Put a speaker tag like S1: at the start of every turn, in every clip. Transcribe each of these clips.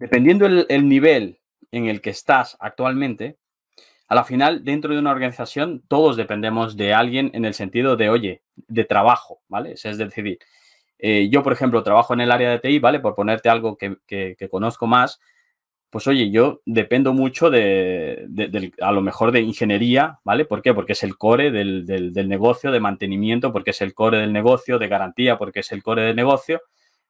S1: dependiendo el, nivel en el que estás actualmente, a la final, dentro de una organización, todos dependemos de alguien en el sentido de, oye, de trabajo, ¿vale? Es decir, eh, yo, por ejemplo, trabajo en el área de TI, ¿vale? Por ponerte algo que, conozco más, pues oye, yo dependo mucho de, a lo mejor de ingeniería, ¿vale? ¿Por qué? Porque es el core del, negocio, de mantenimiento, porque es el core del negocio, de garantía, porque es el core del negocio.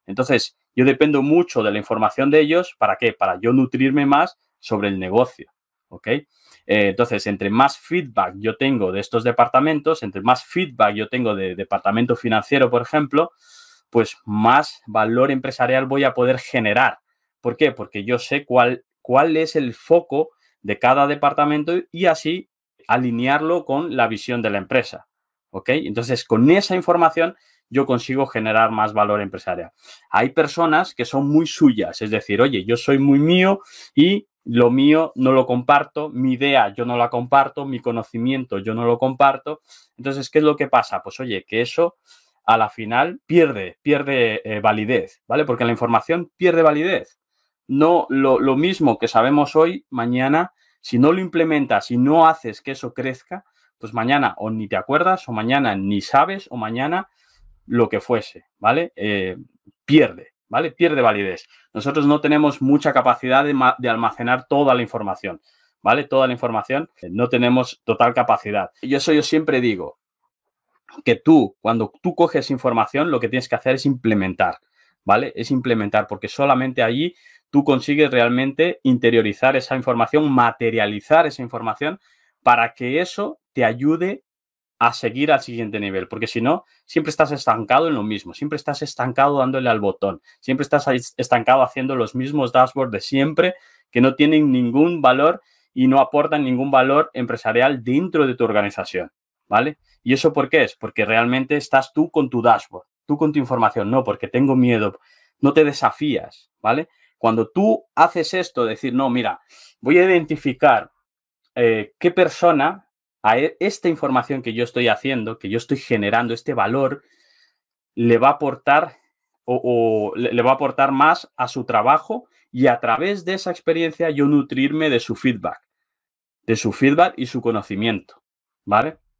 S1: Entonces, yo dependo mucho de la información de ellos. ¿Para qué? Para yo nutrirme más sobre el negocio. ¿Ok? Eh, entonces, entre más feedback yo tengo de estos departamentos, entre más feedback yo tengo de departamento financiero, por ejemplo, pues más valor empresarial voy a poder generar. ¿Por qué? Porque yo sé cuál, cuál es el foco de cada departamento y así alinearlo con la visión de la empresa. ¿Ok? Entonces, con esa información yo consigo generar más valor empresarial. Hay personas que son muy suyas, es decir, oye, yo soy muy mío y lo mío no lo comparto, mi idea yo no la comparto, mi conocimiento yo no lo comparto. Entonces, ¿qué es lo que pasa? Pues oye, que eso a la final pierde, pierde eh, validez, ¿vale? Porque la información pierde validez. No lo, mismo que sabemos hoy, mañana, si no lo implementas y no haces que eso crezca, pues mañana o ni te acuerdas, o mañana ni sabes, o mañana lo que fuese, ¿vale? Eh, pierde, ¿vale? Pierde validez. Nosotros no tenemos mucha capacidad de, almacenar toda la información, ¿vale? Toda la información, eh, no tenemos total capacidad. Y eso yo siempre digo, que tú, cuando tú coges información, lo que tienes que hacer es implementar, ¿vale? Es implementar, porque solamente allí tú consigues realmente interiorizar esa información, materializar esa información para que eso te ayude a seguir al siguiente nivel, porque si no, siempre estás estancado en lo mismo, siempre estás estancado dándole al botón, siempre estás estancado haciendo los mismos dashboards de siempre que no tienen ningún valor y no aportan ningún valor empresarial dentro de tu organización, ¿vale? ¿Y eso por qué es? Porque realmente estás tú con tu dashboard, tú con tu información, no porque tengo miedo, no te desafías, ¿vale? Cuando tú haces esto, decir, no, mira, voy a identificar eh, qué persona a e, esta información que yo estoy haciendo, que yo estoy generando, este valor, le va a aportar o, le va a aportar más a su trabajo y a través de esa experiencia yo nutrirme de su feedback, de su feedback y su conocimiento, ¿vale?